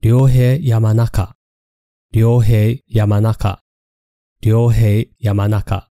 良平山中、良平山中、良平山中。